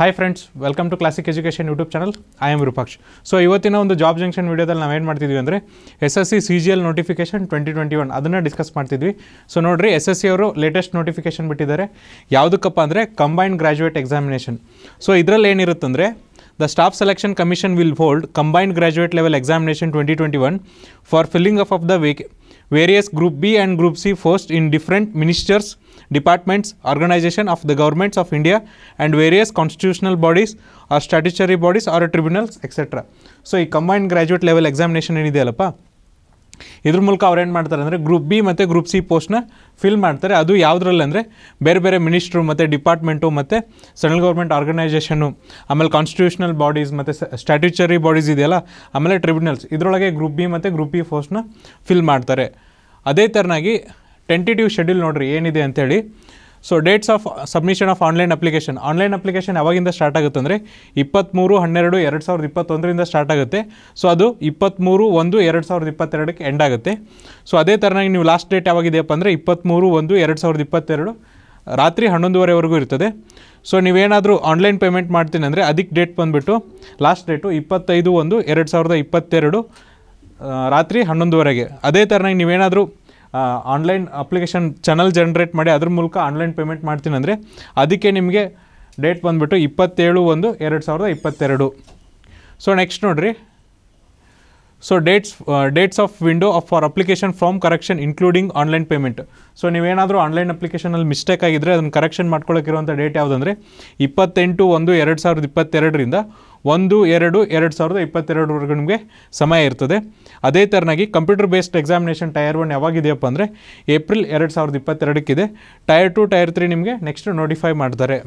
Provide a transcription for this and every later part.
Hi friends welcome to classic education YouTube channel I am Rupaksh so ಇವತ್ತಿನ ಒಂದು job junction ವೀಡಿಯೋದಲ್ಲಿ ನಾವು ಏನು ಮಾಡ್ತಿದ್ವಿ ಅಂದರೆ S S C C G L notification twenty twenty one ಅದನ್ನು ಡಿಸ್ಕಸ್ ಮಾಡ್ತಿದ್ವಿ ಸೊ ನೋಡಿರಿ ಎಸ್ ಎಸ್ ಸಿ ಅವರು ಲೇಟೆಸ್ಟ್ ನೋಟಿಫಿಕೇಶನ್ ಬಿಟ್ಟಿದ್ದಾರೆ ಯಾವುದಕ್ಕಪ್ಪ ಅಂದರೆ ಕಂಬೈನ್ಡ್ ಗ್ರ್ಯಾಜುಯೇಟ್ ಎಕ್ಸಾಮಿನೇಷನ್ ಸೊ ಇದರಲ್ಲಿ ಏನಿರುತ್ತೆ ಅಂದರೆ the staff selection commission will hold combined graduate level examination twenty twenty one for filling up of the ವೇಕೆ various Group B and Group C posts in different ministers, departments, organization of the governments of India and various constitutional bodies or statutory bodies or tribunals etc. So, a combined graduate level examination ಏನಿದೆಯಲ್ಲಪ್ಪ ಇದ್ರ ಮೂಲಕ ಅವ್ರು ಏನು ಮಾಡ್ತಾರೆ ಅಂದರೆ group B ಮತ್ತು group C ಪೋಸ್ಟ್ನ fill ಮಾಡ್ತಾರೆ ಅದು ಯಾವುದ್ರಲ್ಲಿ ಅಂದರೆ ಬೇರೆ ಬೇರೆ ಮಿನಿಸ್ಟ್ರು ಮತ್ತು ಡಿಪಾರ್ಟ್ಮೆಂಟು ಮತ್ತು ಸೆಂಟ್ರಲ್ ಗೌರ್ಮೆಂಟ್ ಆರ್ಗನೈಸೇಷನು ಆಮೇಲೆ ಕಾನ್ಸ್ಟಿಟ್ಯೂಷನಲ್ ಬಾಡೀಸ್ ಮತ್ತು ಸ್ಟ್ಯಾಟ್ಯೂಚರಿ ಬಾಡೀಸ್ ಇದೆಯಲ್ಲ ಆಮೇಲೆ ಟ್ರಿಬ್ಯುನಲ್ಸ್ ಇದರೊಳಗೆ ಗ್ರೂಪ್ ಬಿ ಮತ್ತು ಗ್ರೂಪ್ ಇ ಪೋಸ್ಟ್ನ ಫಿಲ್ ಮಾಡ್ತಾರೆ ಅದೇ ಥರನಾಗಿ ಟೆಂಟೇಟಿವ್ ಶೆಡ್ಯೂಲ್ ನೋಡಿರಿ ಏನಿದೆ ಅಂಥೇಳಿ so dates of submission of online application online application ಯಾವಾಗಿಂದ ಸ್ಟಾರ್ಟ್ ಆಗುತ್ತೆ ಅಂದರೆ ಇಪ್ಪತ್ತ್ಮೂರು ಹನ್ನೆರಡು ಎರಡು ಸಾವಿರದ ಇಪ್ಪತ್ತೊಂದರಿಂದ ಸ್ಟಾರ್ಟ್ ಆಗುತ್ತೆ ಸೊ ಅದು ಇಪ್ಪತ್ತ್ಮೂರು ಒಂದು ಎರಡು ಸಾವಿರದ ಇಪ್ಪತ್ತೆರಡಕ್ಕೆ ಎಂಡ್ ಆಗುತ್ತೆ ಸೊ ಅದೇ ಥರನಾಗಿ ನೀವು ಲಾಸ್ಟ್ ಡೇಟ್ ಯಾವಾಗಿದೆಯಪ್ಪ ಅಂದರೆ ಇಪ್ಪತ್ತ್ಮೂರು ಒಂದು ಎರಡು ಸಾವಿರದ ಇಪ್ಪತ್ತೆರಡು ರಾತ್ರಿ ಹನ್ನೊಂದುವರೆವರೆಗೂ ಇರ್ತದೆ ಸೊ ನೀವೇನಾದರೂ ಆನ್ಲೈನ್ ಪೇಮೆಂಟ್ ಮಾಡ್ತೀನಿ ಅಂದರೆ ಅದಕ್ಕೆ ಡೇಟ್ ಬಂದುಬಿಟ್ಟು ಲಾಸ್ಟ್ ಡೇಟು ಇಪ್ಪತ್ತೈದು ಒಂದು ಎರಡು ಸಾವಿರದ ಇಪ್ಪತ್ತೆರಡು ರಾತ್ರಿ ಹನ್ನೊಂದುವರೆಗೆ ಅದೇ ಥರನಾಗಿ ನೀವೇನಾದರೂ ಆನ್ಲೈನ್ ಅಪ್ಲಿಕೇಶನ್ ಚಾನಲ್ ಜನ್ರೇಟ್ ಮಾಡಿ ಅದ್ರ ಮೂಲಕ ಆನ್ಲೈನ್ ಪೇಮೆಂಟ್ ಮಾಡ್ತೀನಿ ಅಂದರೆ ಅದಕ್ಕೆ ನಿಮಗೆ ಡೇಟ್ ಬಂದುಬಿಟ್ಟು ಇಪ್ಪತ್ತೇಳು ಒಂದು ಎರಡು ಸಾವಿರದ ಇಪ್ಪತ್ತೆರಡು ಸೊ ನೆಕ್ಸ್ಟ್ ನೋಡಿರಿ so dates dates of window of for application form correction including online payment so ನೀವೇನಾದರೂ ಆನ್ಲೈನ್ ಅಪ್ಲಿಕೇಶನಲ್ಲಿ ಮಿಸ್ಟೇಕ್ ಆಗಿದ್ದರೆ ಅದನ್ನು ಕರೆಕ್ಷನ್ ಮಾಡ್ಕೊಳ್ಳೋಕ್ಕಿರುವಂಥ ಡೇಟ್ ಯಾವುದಂದರೆ ಇಪ್ಪತ್ತೆಂಟು ಒಂದು ಎರಡು ಸಾವಿರದ ಇಪ್ಪತ್ತೆರಡರಿಂದ ಒಂದು ಎರಡು ಎರಡು ಸಾವಿರದ ಇಪ್ಪತ್ತೆರಡುವರೆಗೂ ನಿಮಗೆ ಸಮಯ ಇರ್ತದೆ ಅದೇ ಥರನಾಗಿ computer based examination tier one ಯಾವಾಗಿದೆಯಪ್ಪ ಅಂದರೆ ಏಪ್ರಿಲ್ ಎರಡು ಸಾವಿರದ ಇಪ್ಪತ್ತೆರಡಕ್ಕಿದೆ ಟೈರ್ ಟು ಟೈರ್ ತ್ರೀ ನಿಮಗೆ ನೆಕ್ಸ್ಟ್ ನೋಟಿಫೈ ಮಾಡ್ತಾರೆ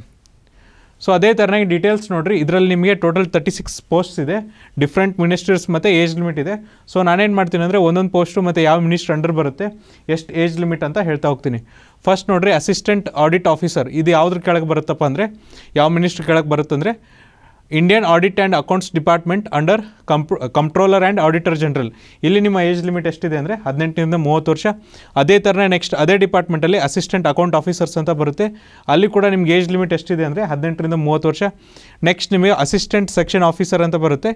ಸೊ ಅದೇ ಥರನಾಗಿ ಡೀಟೇಲ್ಸ್ ನೋಡಿರಿ ಇದರಲ್ಲಿ ನಿಮಗೆ ಟೋಟಲ್ ತರ್ಟಿ ಸಿಕ್ಸ್ ಪೋಸ್ಟ್ಸ್ ಇದೆ ಡಿಫ್ರೆಂಟ್ ಮಿನಿಸ್ಟರ್ಸ್ ಮತ್ತು ಏಜ್ ಲಿಮಿಟ್ ಇದೆ ಸೊ ನಾನೇನು ಮಾಡ್ತೀನಿ ಅಂದರೆ ಒಂದೊಂದು ಪೋಸ್ಟು ಮತ್ತು ಯಾವ ಮಿನಿಸ್ಟರ್ ಅಂಡರ್ ಬರುತ್ತೆ ಎಷ್ಟು ಏಜ್ ಲಿಮಿಟ್ ಅಂತ ಹೇಳ್ತಾ ಹೋಗ್ತೀನಿ ಫಸ್ಟ್ ನೋಡಿರಿ ಅಸಿಸ್ಟೆಂಟ್ ಆಡಿಟ್ ಆಫೀಸರ್ ಇದು ಯಾವ್ದ್ರ ಕೆಳಗೆ ಬರುತ್ತಪ್ಪ ಅಂದರೆ ಯಾವ ಮಿನಿಸ್ಟ್ರ್ ಕೆಳಗೆ ಬರುತ್ತಂದರೆ Indian audit and accounts department under comp controller and auditor general ಇಲ್ಲಿ ನಿಮ್ಮ ಏಜ್ ಲಿಮಿಟ್ ಎಷ್ಟಿದೆ ಅಂದರೆ ಹದಿನೆಂಟರಿಂದ ಮೂವತ್ತು ವರ್ಷ ಅದೇ ಥರನೇ ನೆಕ್ಸ್ಟ್ ಅದೇ ಡಿಪಾರ್ಟ್ಮೆಂಟಲ್ಲಿ ಅಸಿಸ್ಟೆಂಟ್ ಅಕೌಂಟ್ ಆಫೀಸರ್ಸ್ ಅಂತ ಬರುತ್ತೆ ಅಲ್ಲಿ ಕೂಡ ನಿಮ್ಗೆ ಏಜ್ ಲಿಮಿಟ್ ಎಷ್ಟಿದೆ ಅಂದರೆ ಹದಿನೆಂಟರಿಂದ ಮೂವತ್ತು ವರ್ಷ ನೆಕ್ಸ್ಟ್ ನಿಮಗೆ ಅಸಿಸ್ಟೆಂಟ್ ಸೆಕ್ಷನ್ ಆಫೀಸರ್ ಅಂತ ಬರುತ್ತೆ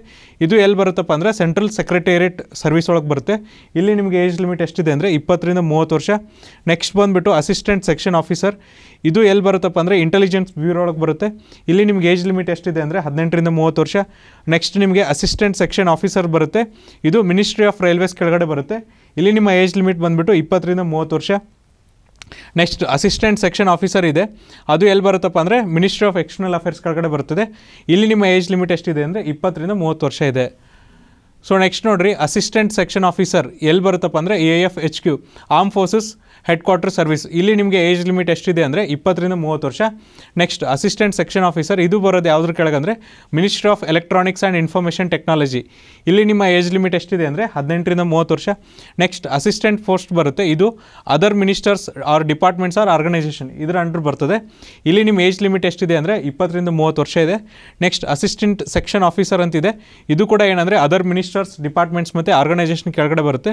ಇದು ಎಲ್ಲಿ ಬರುತ್ತಪ್ಪ ಅಂದರೆ ಸೆಂಟ್ರಲ್ ಸೆಕ್ರೆಟೇರಿಯೇಟ್ ಸರ್ವಿಸ್ ಒಳಗೆ ಬರುತ್ತೆ ಇಲ್ಲಿ ನಿಮಗೆ ಏಜ್ ಲಿಮಿಟ್ ಎಷ್ಟಿದೆ ಅಂದರೆ ಇಪ್ಪತ್ತರಿಂದ ಮೂವತ್ತು ವರ್ಷ ನೆಕ್ಸ್ಟ್ ಬಂದುಬಿಟ್ಟು ಅಸಿಸ್ಟೆಂಟ್ ಸೆಕ್ಷನ್ ಆಫೀಸರ್ ಇದು ಎಲ್ಲಿ ಬರುತ್ತಪ್ಪ ಅಂದರೆ ಇಂಟೆಲಿಜೆನ್ಸ್ ಬ್ಯೂರೋ ಒಳಗೆ ಬರುತ್ತೆ ಇಲ್ಲಿ ನಿಮ್ಗೆ ಏಜ್ ಲಿಮಿಟ್ ಎಷ್ಟಿದೆ ಅಂದರೆ ಹದಿನೆಂಟರಿಂದ ಮೂವತ್ತು ವರ್ಷ ನೆಕ್ಸ್ಟ್ ನಿಮಗೆ ಅಸಿಸ್ಟೆಂಟ್ ಸೆಕ್ಷನ್ ಆಫೀಸರ್ ಬರುತ್ತೆ ಇದು ಮಿನಿಸ್ಟ್ರಿ ಆಫ್ ರೈಲ್ವೇಸ್ ಕೆಳಗಡೆ ಬರುತ್ತೆ ಇಲ್ಲಿ ನಿಮ್ಮ ಏಜ್ ಲಿಮಿಟ್ ಬಂದುಬಿಟ್ಟು ಇಪ್ಪತ್ತರಿಂದ ಮೂವತ್ತು ವರ್ಷ ನೆಕ್ಸ್ಟ್ ಅಸಿಸ್ಟೆಂಟ್ ಸೆಕ್ಷನ್ ಆಫೀಸರ್ ಇದೆ ಅದು ಎಲ್ಲಿ ಬರುತ್ತಪ್ಪ ಅಂದರೆ ಮಿನಿಸ್ಟ್ರಿ ಆಫ್ ಎಕ್ಸ್ಟರ್ನಲ್ ಅಫೇರ್ಸ್ ಕೆಳಗಡೆ ಬರ್ತದೆ ಇಲ್ಲಿ ನಿಮ್ಮ ಏಜ್ ಲಿಮಿಟ್ ಎಷ್ಟಿದೆ ಅಂದರೆ ಇಪ್ಪತ್ತರಿಂದ ಮೂವತ್ತು ವರ್ಷ ಇದೆ ಸೊ ನೆಕ್ಸ್ಟ್ ನೋಡಿರಿ ಅಸಿಸ್ಟೆಂಟ್ ಸೆಕ್ಷನ್ ಆಫೀಸರ್ ಎಲ್ಲಿ ಬರುತ್ತಪ್ಪ ಅಂದರೆ A F H Q armed forces head quarter service ಇಲ್ಲಿ ನಿಮಗೆ ಏಜ್ ಲಿಮಿಟ್ ಎಷ್ಟಿದೆ ಅಂದರೆ ಇಪ್ಪತ್ತರಿಂದ ಮೂವತ್ತು ವರ್ಷ ನೆಕ್ಸ್ಟ್ ಅಸಿಸ್ಟೆಂಟ್ ಸೆಕ್ಷನ್ ಆಫೀಸರ್ ಇದು ಬರೋದು ಯಾವುದ್ರ ಕೆಳಗಂದರೆ ministry of electronics and information technology ಇಲ್ಲಿ ನಿಮ್ಮ ಏಜ್ ಲಿಮಿಟ್ ಎಷ್ಟಿದೆ ಅಂದರೆ ಹದಿನೆಂಟರಿಂದ ಮೂವತ್ತು ವರ್ಷ ನೆಕ್ಸ್ಟ್ ಅಸಿಸ್ಟೆಂಟ್ ಪೋಸ್ಟ್ ಬರುತ್ತೆ ಇದು other ministers or departments or organisation ಇದರ ಅಂಡರ್ ಬರ್ತದೆ ಇಲ್ಲಿ ನಿಮ್ಮ ಏಜ್ ಲಿಮಿಟ್ ಎಷ್ಟಿದೆ ಅಂದರೆ ಇಪ್ಪತ್ತರಿಂದ ಮೂವತ್ತು ವರ್ಷ ಇದೆ ನೆಕ್ಸ್ಟ್ ಅಸಿಸ್ಟೆಂಟ್ ಸೆಕ್ಷನ್ ಆಫೀಸರ್ ಅಂತಿದೆ ಇದು ಕೂಡ ಏನಂದರೆ ಅದರ್ ಮಿನಿಸ್ಟರ್ಸ್ ಡಿಪಾರ್ಟ್ಮೆಂಟ್ಸ್ ಮತ್ತು ಆರ್ಗನೈಸೇಷನ್ ಕೆಳಗಡೆ ಬರುತ್ತೆ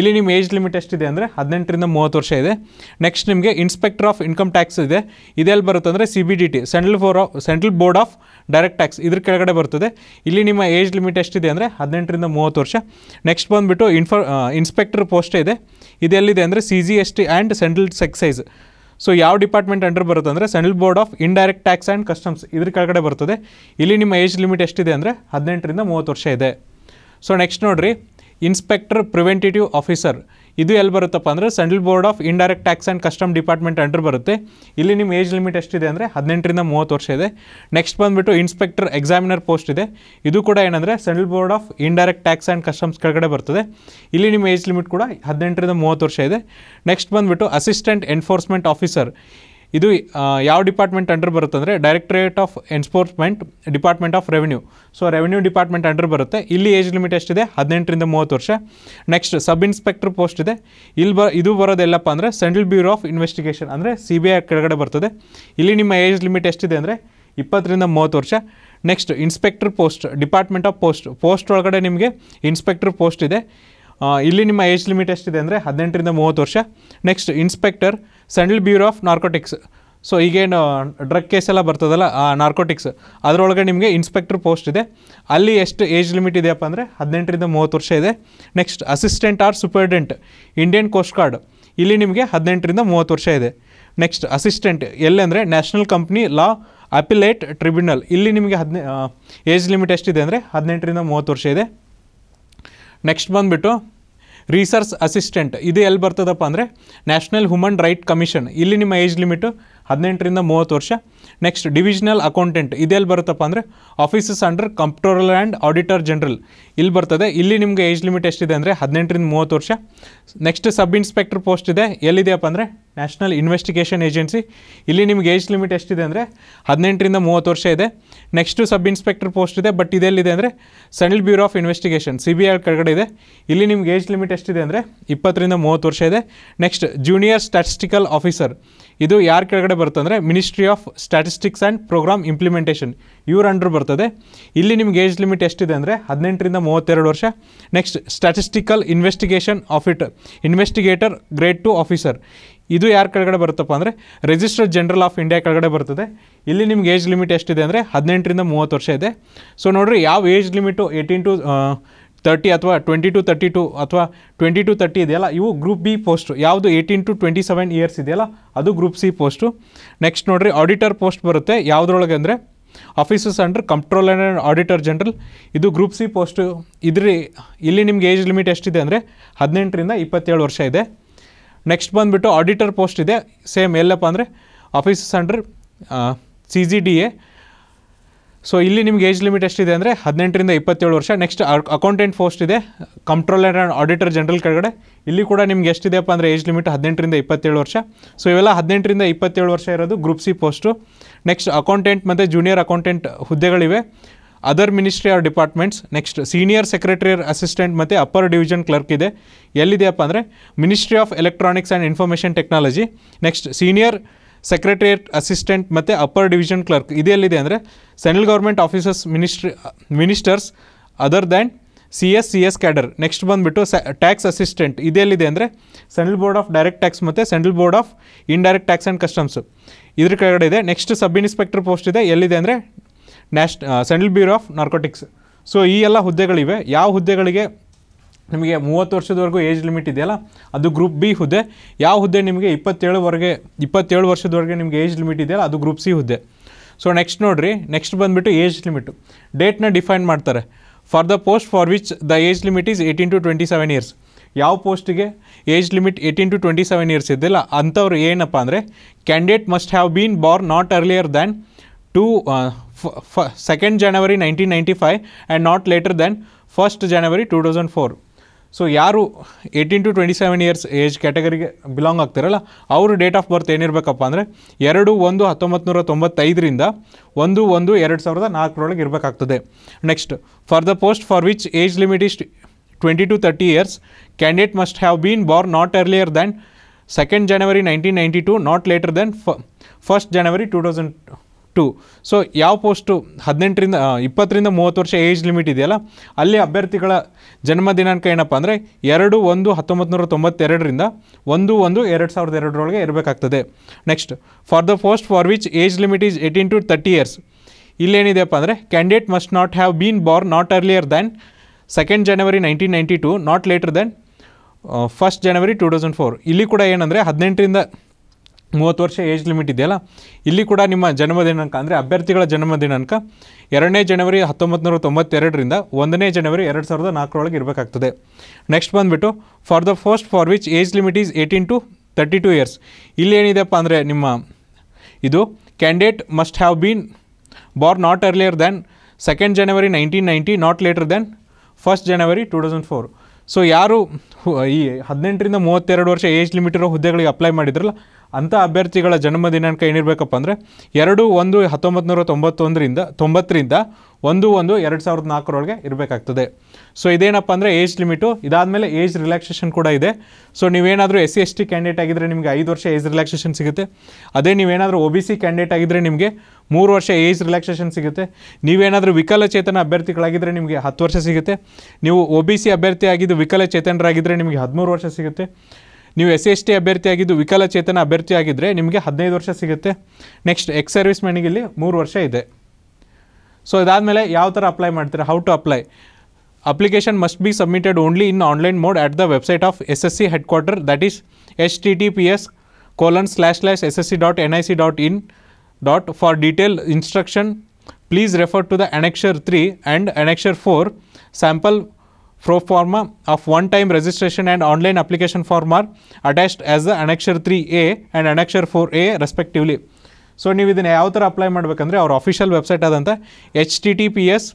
ಇಲ್ಲಿ ನಿಮ್ಮ ಏಜ್ ಲಿಮಿಟ್ ಎಷ್ಟಿದೆ ಅಂದರೆ ಹದಿನೆಂಟರಿಂದ ಮೂವತ್ತು ವರ್ಷ ಇದೆ ನೆಕ್ಸ್ಟ್ ನಿಮಗೆ ಇನ್ಸ್ಪೆಕ್ಟರ್ ಆಫ್ ಇನ್ಕಮ್ ಟ್ಯಾಕ್ಸ್ ಇದೆ ಇದೆಲ್ಲಿ ಬರುತ್ತೆ ಅಂದರೆ C B D T central for central board of direct tax ಇದ್ರ ಕೆಳಗಡೆ ಬರ್ತದೆ ಇಲ್ಲಿ ನಿಮ್ಮ ಏಜ್ ಲಿಮಿಟ್ ಎಷ್ಟಿದೆ ಅಂದರೆ ಹದಿನೆಂಟರಿಂದ ಮೂವತ್ತು ವರ್ಷ ನೆಕ್ಸ್ಟ್ ಬಂದುಬಿಟ್ಟು ಇನ್ಫರ್ ಇನ್ಸ್ಪೆಕ್ಟರ್ ಪೋಸ್ಟ್ ಇದೆ ಇದೆಲ್ಲಿದೆ ಅಂದರೆ C G S T and central excise so ಯಾವ ಡಿಪಾರ್ಟ್ಮೆಂಟ್ ಅಂಡರ್ ಬರುತ್ತೆ ಅಂದರೆ central board of indirect tax and customs ಇದ್ರ ಕೆಳಗಡೆ ಬರ್ತದೆ ಇಲ್ಲಿ ನಿಮ್ಮ ಏಜ್ ಲಿಮಿಟ್ ಎಷ್ಟಿದೆ ಅಂದರೆ ಹದಿನೆಂಟರಿಂದ ಮೂವತ್ತು ವರ್ಷ ಇದೆ ಸೊ ನೆಕ್ಸ್ಟ್ ನೋಡಿರಿ ಇನ್ಸ್ಪೆಕ್ಟರ್ ಪ್ರಿವೆಂಟೇಟಿವ್ ಆಫೀಸರ್ ಇದು ಎಲ್ಲಿ ಬರುತ್ತಪ್ಪ ಅಂದರೆ central board of indirect tax and custom department under ಬರುತ್ತೆ ಇಲ್ಲಿ ನಿಮ್ಮ ಏಜ್ ಲಿಮಿಟ್ ಎಷ್ಟಿದೆ ಅಂದರೆ ಹದಿನೆಂಟರಿಂದ ಮೂವತ್ತು ವರ್ಷ ಇದೆ ನೆಕ್ಸ್ಟ್ ಬಂದುಬಿಟ್ಟು ಇನ್ಸ್ಪೆಕ್ಟರ್ ಎಕ್ಸಾಮಿನರ್ ಪೋಸ್ಟ್ ಇದೆ ಇದು ಕೂಡ ಏನಂದರೆ central board of indirect tax and customs ಕೆಳಗಡೆ ಬರ್ತದೆ ಇಲ್ಲಿ ನಿಮ್ಮ ಏಜ್ ಲಿಮಿಟ್ ಕೂಡ ಹದಿನೆಂಟರಿಂದ ಮೂವತ್ತು ವರ್ಷ ಇದೆ ನೆಕ್ಸ್ಟ್ ಬಂದುಬಿಟ್ಟು ಅಸಿಸ್ಟೆಂಟ್ ಎನ್ಫೋರ್ಸ್ಮೆಂಟ್ ಆಫೀಸರ್ ಇದು ಯಾವ ಡಿಪಾರ್ಟ್ಮೆಂಟ್ ಅಂಡರ್ ಬರುತ್ತೆ ಅಂದರೆ directorate of enforcement department of revenue so revenue department under ಬರುತ್ತೆ ಇಲ್ಲಿ ಏಜ್ ಲಿಮಿಟ್ ಎಷ್ಟಿದೆ ಹದಿನೆಂಟರಿಂದ ಮೂವತ್ತು ವರ್ಷ ನೆಕ್ಸ್ಟ್ ಸಬ್ ಇನ್ಸ್ಪೆಕ್ಟರ್ ಪೋಸ್ಟ್ ಇದೆ ಇಲ್ಲಿ ಬ ಇದು ಬರೋದೆಲ್ಲಪ್ಪ ಅಂದರೆ ಸೆಂಟ್ರಲ್ ಬ್ಯೂರೋ ಆಫ್ ಇನ್ವೆಸ್ಟಿಗೇಷನ್ ಅಂದರೆ ಸಿ ಬಿ ಐ ಕೆಳಗಡೆ ಬರ್ತದೆ ಇಲ್ಲಿ ನಿಮ್ಮ ಏಜ್ ಲಿಮಿಟ್ ಎಷ್ಟಿದೆ ಅಂದರೆ ಇಪ್ಪತ್ತರಿಂದ ಮೂವತ್ತು ವರ್ಷ next inspector post department of post post ಒಳಗಡೆ ನಿಮಗೆ ಇನ್ಸ್ಪೆಕ್ಟರ್ ಪೋಸ್ಟ್ ಇದೆ ಇಲ್ಲಿ ನಿಮ್ಮ ಏಜ್ ಲಿಮಿಟ್ ಎಷ್ಟಿದೆ ಅಂದರೆ ಹದಿನೆಂಟರಿಂದ ಮೂವತ್ತು ವರ್ಷ next inspector central bureau of narcotics so ಈಗೇನು ಡ್ರಗ್ ಕೇಸೆಲ್ಲ ಬರ್ತದಲ್ಲ ನಾರ್ಕೋಟಿಕ್ಸ್ ಅದರೊಳಗೆ ನಿಮಗೆ ಇನ್ಸ್ಪೆಕ್ಟರ್ ಪೋಸ್ಟ್ ಇದೆ ಅಲ್ಲಿ ಎಷ್ಟು ಏಜ್ ಲಿಮಿಟ್ ಇದೆಯಪ್ಪ ಅಂದರೆ ಹದಿನೆಂಟರಿಂದ ಮೂವತ್ತು ವರ್ಷ ಇದೆ next assistant or superintendent Indian coast guard ಇಲ್ಲಿ ನಿಮಗೆ ಹದಿನೆಂಟರಿಂದ ಮೂವತ್ತು ವರ್ಷ ಇದೆ ನೆಕ್ಸ್ಟ್ ಅಸಿಸ್ಟೆಂಟ್ ಎಲ್ಲೆಂದರೆ national company law appellate tribunal ಇಲ್ಲಿ ನಿಮಗೆ ಹದಿನೆ ಏಜ್ ಲಿಮಿಟ್ ಎಷ್ಟಿದೆ ಅಂದರೆ ಹದಿನೆಂಟರಿಂದ ಮೂವತ್ತು ವರ್ಷ ಇದೆ ನೆಕ್ಸ್ಟ್ ಬಂದುಬಿಟ್ಟು ರಿಸರ್ಚ್ ಅಸಿಸ್ಟೆಂಟ್ ಇದು ಎಲ್ಲಿ ಬರ್ತದಪ್ಪ ಅಂದರೆ ನ್ಯಾಷನಲ್ ಹ್ಯೂಮನ್ ರೈಟ್ ಕಮಿಷನ್ ಇಲ್ಲಿ ನಿಮ್ಮ ಏಜ್ ಲಿಮಿಟು ಹದಿನೆಂಟರಿಂದ ಮೂವತ್ತು ವರ್ಷ ನೆಕ್ಸ್ಟ್ ಡಿವಿಷನಲ್ ಅಕೌಂಟೆಂಟ್ ಇದೆಲ್ಲಿ ಬರುತ್ತಪ್ಪ ಅಂದರೆ offices under comptroller and auditor general ಇಲ್ಲಿ ಬರ್ತದೆ ಇಲ್ಲಿ ನಿಮಗೆ ಏಜ್ ಲಿಮಿಟ್ ಎಷ್ಟಿದೆ ಅಂದರೆ ಹದಿನೆಂಟರಿಂದ ಮೂವತ್ತು ವರ್ಷ ನೆಕ್ಸ್ಟ್ ಸಬ್ ಇನ್ಸ್ಪೆಕ್ಟರ್ ಪೋಸ್ಟ್ ಇದೆ ಎಲ್ಲಿದೆಯಪ್ಪ ಅಂದರೆ ನ್ಯಾಷನಲ್ ಇನ್ವೆಸ್ಟಿಗೇಷನ್ ಏಜೆನ್ಸಿ ಇಲ್ಲಿ ನಿಮ್ಗೆ ಏಜ್ ಲಿಮಿಟ್ ಎಷ್ಟಿದೆ ಅಂದರೆ ಹದಿನೆಂಟರಿಂದ ಮೂವತ್ತು ವರ್ಷ ಇದೆ ನೆಕ್ಸ್ಟು ಸಬ್ ಇನ್ಸ್ಪೆಕ್ಟರ್ ಪೋಸ್ಟ್ ಇದೆ ಬಟ್ ಇದೆಲ್ಲಿದೆ ಅಂದರೆ central bureau of investigation C B I ಕೆಳಗಡೆ ಇದೆ ಇಲ್ಲಿ ನಿಮ್ಗೆ ಏಜ್ ಲಿಮಿಟ್ ಎಷ್ಟಿದೆ ಅಂದರೆ ಇಪ್ಪತ್ತರಿಂದ ಮೂವತ್ತು ವರ್ಷ ಇದೆ ನೆಕ್ಸ್ಟ್ ಜೂನಿಯರ್ ಸ್ಟ್ಯಾಟಿಸ್ಟಿಕಲ್ ಆಫೀಸರ್ ಇದು ಯಾರ ಕೆಳಗಡೆ ಬರುತ್ತೆ ಅಂದರೆ ministry of statistics and programme implementation ಇವ್ರ ಅಂಡ್ರು ಬರ್ತದೆ ಇಲ್ಲಿ ನಿಮ್ಗೆ ಏಜ್ ಲಿಮಿಟ್ ಎಷ್ಟಿದೆ ಅಂದರೆ ಹದಿನೆಂಟರಿಂದ ಮೂವತ್ತೆರಡು ವರ್ಷ next statistical investigation of it investigator grade two officer ಇದು ಯಾರ ಕೆಳಗಡೆ ಬರುತ್ತಪ್ಪ ಅಂದರೆ ರಿಜಿಸ್ಟರ್ ಜನರಲ್ ಆಫ್ ಇಂಡಿಯಾ ಕೆಳಗಡೆ ಬರ್ತದೆ ಇಲ್ಲಿ ನಿಮ್ಗೆ ಏಜ್ ಲಿಮಿಟ್ ಎಷ್ಟಿದೆ ಅಂದರೆ ಹದಿನೆಂಟರಿಂದ ಮೂವತ್ತು ವರ್ಷ ಇದೆ ಸೊ ನೋಡಿರಿ ಯಾವ age limit eighteen to thirty ಅಥವಾ ಟ್ವೆಂಟಿ ಟು ತರ್ಟಿ ಟು ಅಥವಾ ಟ್ವೆಂಟಿ ಟು ತರ್ಟಿ ಇದೆಯಲ್ಲ ಇವು ಗ್ರೂಪ್ ಬಿ ಪೋಸ್ಟು ಯಾವುದು eighteen to twenty seven years ಇದೆಯಲ್ಲ ಅದು ಗ್ರೂಪ್ ಸಿ ಪೋಸ್ಟು ನೆಕ್ಸ್ಟ್ ನೋಡಿರಿ ಆಡಿಟರ್ ಪೋಸ್ಟ್ ಬರುತ್ತೆ ಯಾವುದ್ರೊಳಗೆ ಅಂದರೆ offices under control and auditor general ಇದು ಗ್ರೂಪ್ ಸಿ ಪೋಸ್ಟು ಇದ್ರಿ ಇಲ್ಲಿ ನಿಮ್ಗೆ ಏಜ್ ಲಿಮಿಟ್ ಎಷ್ಟಿದೆ ಅಂದರೆ ಹದಿನೆಂಟರಿಂದ ಇಪ್ಪತ್ತೇಳು ವರ್ಷ ಇದೆ ನೆಕ್ಸ್ಟ್ ಬಂದುಬಿಟ್ಟು ಆಡಿಟರ್ ಪೋಸ್ಟ್ ಇದೆ ಸೇಮ್ ಎಲ್ಲಪ್ಪ ಅಂದರೆ offices under C G D A so ಇಲ್ಲಿ ನಿಮ್ಗೆ ಏಜ್ ಲಿಮಿಟ್ ಎಷ್ಟಿದೆ ಅಂದರೆ ಹದಿನೆಂಟರಿಂದ ಇಪ್ಪತ್ತೇಳು ವರ್ಷ ನೆಕ್ಸ್ಟ್ ಅಕೌಂಟೆಂಟ್ ಪೋಸ್ಟ್ ಇದೆ ಕಂಟ್ರೋಲರ್ ಆ್ಯಂಡ್ ಆಡಿಟರ್ ಜನರಲ್ ಕೆಳಗಡೆ ಇಲ್ಲಿ ಕೂಡ ನಿಮ್ಗೆ ಎಷ್ಟಿದೆಯಪ್ಪ ಅಂದರೆ ಏಜ್ ಲಿಮಿಟ್ ಹದಿನೆಂಟರಿಂದ ಇಪ್ಪತ್ತೇಳು ವರ್ಷ ಸೊ ಇವೆಲ್ಲ ಹದಿನೆಂಟರಿಂದ ಇಪ್ಪತ್ತೇಳು ವರ್ಷ ಇರೋದು group C post next accountant ಮತ್ತು ಜೂನಿಯರ್ ಅಕೌಂಟೆಂಟ್ ಹುದ್ದೆಗಳಿವೆ other ministry or departments next senior secretary assistant ಮತ್ತು ಅಪ್ಪರ್ ಡಿವಿಷನ್ ಕ್ಲರ್ಕ್ ಇದೆ ಎಲ್ಲಿದೆಯಪ್ಪ ಅಂದರೆ ministry of electronics and information technology next senior secretariat assistant ಮತ್ತು ಅಪ್ಪರ್ ಡಿವಿಷನ್ ಕ್ಲರ್ಕ್ ಇದೆಲ್ಲಿದೆ ಅಂದರೆ central government officers ministry ministers other than C S C S cadre next ಬಂದುಬಿಟ್ಟು tax assistant ಇದೆಲ್ಲಿದೆ ಅಂದರೆ central board of direct tax ಮತ್ತು central board of indirect tax and customs ಇದ್ರ ಕೆಳಗಡೆ ಇದೆ ನೆಕ್ಸ್ಟ್ ಸಬ್ inspector post ಇದೆ ಎಲ್ಲಿದೆ ಅಂದರೆ nash central bureau of narcotics so ಈ ಎಲ್ಲ ಹುದ್ದೆಗಳಿವೆ ಯಾವ ಹುದ್ದೆಗಳಿಗೆ ನಿಮಗೆ ಮೂವತ್ತು ವರ್ಷದವರೆಗೂ ಏಜ್ ಲಿಮಿಟ್ ಇದೆಯಲ್ಲ ಅದು ಗ್ರೂಪ್ ಬಿ ಹುದ್ದೆ ಯಾವ ಹುದ್ದೆ ನಿಮಗೆ ಇಪ್ಪತ್ತೇಳುವರೆಗೆ ಇಪ್ಪತ್ತೇಳು ವರ್ಷದವರೆಗೆ ನಿಮಗೆ ಏಜ್ ಲಿಮಿಟ್ ಇದೆಯಲ್ಲ ಅದು ಗ್ರೂಪ್ ಸಿ ಹುದ್ದೆ ಸೊ ನೆಕ್ಸ್ಟ್ ನೋಡಿರಿ ನೆಕ್ಸ್ಟ್ ಬಂದುಬಿಟ್ಟು ಏಜ್ ಲಿಮಿಟು ಡೇಟ್ನ ಡಿಫೈನ್ ಮಾಡ್ತಾರೆ for the post for which the age limit is eighteen to twenty seven years ಯಾವ ಪೋಸ್ಟಿಗೆ age limit eighteen to twenty seven years ಇದೆಯಲ್ಲ ಅಂಥವ್ರು ಏನಪ್ಪ ಅಂದರೆ candidate must have been born not earlier than to second January nineteen ninety five and not later than first January two thousand four so ಯಾರು eighteen to twenty seven years age ಕ್ಯಾಟಗರಿಗೆ belong ಆಗ್ತಿರಲ್ಲ ಅವರು date of birth ಏನಿರಬೇಕಪ್ಪ ಅಂದರೆ ಎರಡು ಒಂದು ಹತ್ತೊಂಬತ್ತು ನೂರ ತೊಂಬತ್ತೈದರಿಂದ ಒಂದು ಒಂದು ಎರಡು ಸಾವಿರದ ನಾಲ್ಕರೊಳಗೆ ಇರಬೇಕಾಗ್ತದೆ next for the post for which age limit is twenty to thirty years candidate must have been born not earlier than second January nineteen ninety two not later than ಫ first January two thousand two so ಯಾವ ಪೋಸ್ಟು ಹದಿನೆಂಟರಿಂದ ಇಪ್ಪತ್ತರಿಂದ ಮೂವತ್ತು ವರ್ಷ age limit ಇದೆಯಲ್ಲ ಅಲ್ಲಿ ಅಭ್ಯರ್ಥಿಗಳ ಜನ್ಮ ದಿನಾಂಕ ಏನಪ್ಪ ಅಂದರೆ ಎರಡು ಒಂದು ಹತ್ತೊಂಬತ್ತು ನೂರ ತೊಂಬತ್ತೆರಡರಿಂದ ಒಂದು ಒಂದು ಎರಡು ಸಾವಿರದ ಎರಡರೊಳಗೆ ಇರಬೇಕಾಗ್ತದೆ next for the post for which age limit is eighteen to thirty years ಇಲ್ಲೇನಿದೆಯಪ್ಪ ಅಂದರೆ candidate must not have been born not earlier than second January nineteen ninety two not later than first January two thousand four ಇಲ್ಲಿ ಕೂಡ ಏನಂದರೆ ಹದಿನೆಂಟರಿಂದ ಮೂವತ್ತು ವರ್ಷ age limit ಇದೆಯಲ್ಲ ಇಲ್ಲಿ ಕೂಡ ನಿಮ್ಮ ಜನ್ಮದಿನಾಂಕ ಅಂದರೆ ಅಭ್ಯರ್ಥಿಗಳ ಜನ್ಮದಿನಾಂಕ ಎರಡನೇ ಜನವರಿ ಹತ್ತೊಂಬತ್ತು ನೂರ ತೊಂಬತ್ತೆರಡರಿಂದ ಒಂದನೇ ಜನವರಿ ಎರಡು ಸಾವಿರದ ನಾಲ್ಕರೊಳಗೆ ಇರಬೇಕಾಗ್ತದೆ ನೆಕ್ಸ್ಟ್ ಬಂದುಬಿಟ್ಟು for the first for which age limit is eighteen to thirty two years ಇಲ್ಲಿ ಏನಿದೆಪ್ಪ ಅಂದರೆ ನಿಮ್ಮ ಇದು candidate must have been born not earlier than second January nineteen ninety not later than first January two thousand four so ಯಾರು ಈ ಹದಿನೆಂಟರಿಂದ ಮೂವತ್ತೆರಡು ವರ್ಷ ಏಜ್ ಲಿಮಿಟ್ ಇರೋ ಹುದ್ದೆಗಳಿಗೆ ಅಪ್ಲೈ ಮಾಡಿದ್ರಲ್ಲ ಅಂಥ ಅಭ್ಯರ್ಥಿಗಳ ಜನ್ಮ ದಿನಾಂಕ ಏನಿರಬೇಕಪ್ಪ ಅಂದರೆ ಎರಡು ಒಂದು ಹತ್ತೊಂಬತ್ತು ನೂರ ತೊಂಬತ್ತೊಂದರಿಂದ ತೊಂಬತ್ತರಿಂದ ಒಂದು ಒಂದು ಎರಡು ಸಾವಿರದ ನಾಲ್ಕರೊಳಗೆ ಇರಬೇಕಾಗ್ತದೆ ಸೊ ಇದೇನಪ್ಪ ಅಂದರೆ ಏಜ್ ಲಿಮಿಟು ಇದಾದಮೇಲೆ ಏಜ್ ರಿಲ್ಯಾಕ್ಸೇಷನ್ ಕೂಡ ಇದೆ ಸೊ ನೀವೇನಾದರೂ S C S T candidate ಆಗಿದ್ದರೆ ನಿಮಗೆ ಐದು ವರ್ಷ ಏಜ್ ರಿಲ್ಯಾಕ್ಸೇಷನ್ ಸಿಗುತ್ತೆ ಅದೇ ನೀವೇನಾದರೂ ಒ ಬಿ ಸಿ ಕ್ಯಾಂಡಿಡೇಟ್ ಆಗಿದ್ದರೆ ನಿಮಗೆ ಮೂರು ವರ್ಷ ಏಜ್ ರಿಲ್ಯಾಕ್ಸೇಷನ್ ಸಿಗುತ್ತೆ ನೀವೇನಾದರೂ ವಿಕಲಚೇತನ ಅಭ್ಯರ್ಥಿಗಳಾಗಿದ್ದರೆ ನಿಮಗೆ ಹತ್ತು ವರ್ಷ ಸಿಗುತ್ತೆ ನೀವು ಒ ಬಿ ಸಿ ಅಭ್ಯರ್ಥಿ ಆಗಿದ್ದು ವಿಕಲಚೇತನರಾಗಿದ್ದರೆ ನಿಮಗೆ ಹದಿಮೂರು ವರ್ಷ ಸಿಗುತ್ತೆ ನೀವು ಎಸ್ ಸಿ ಎಸ್ ಟಿ ಅಭ್ಯರ್ಥಿಯಾಗಿದ್ದು ವಿಕಲಚೇತನ ಅಭ್ಯರ್ಥಿಯಾಗಿದ್ದರೆ ನಿಮಗೆ ಹದಿನೈದು ವರ್ಷ ಸಿಗುತ್ತೆ ನೆಕ್ಸ್ಟ್ ಎಕ್ಸ್ ಸರ್ವಿಸ್ ಮೆನ್ಗೆ ಇಲ್ಲಿ ಮೂರು ವರ್ಷ ಇದೆ ಸೊ ಇದಾದಮೇಲೆ ಯಾವ ಥರ ಅಪ್ಲೈ ಮಾಡ್ತೀರಾ how to apply application must be submitted only in online mode at the website of S S C headquarter that is H T T P S colon slash slash S S C dot N I C dot in dot for detail instruction please refer to the annexure three and annexure four sample of one time one and online application online application form are attached as three A and and four A respectively so ನೀವು ಇದನ್ನು ಯಾವ ಥರ apply ಮಾಡಬೇಕಂದ್ರೆ ಅವ್ರ official website ಆದಂಥ H T T P S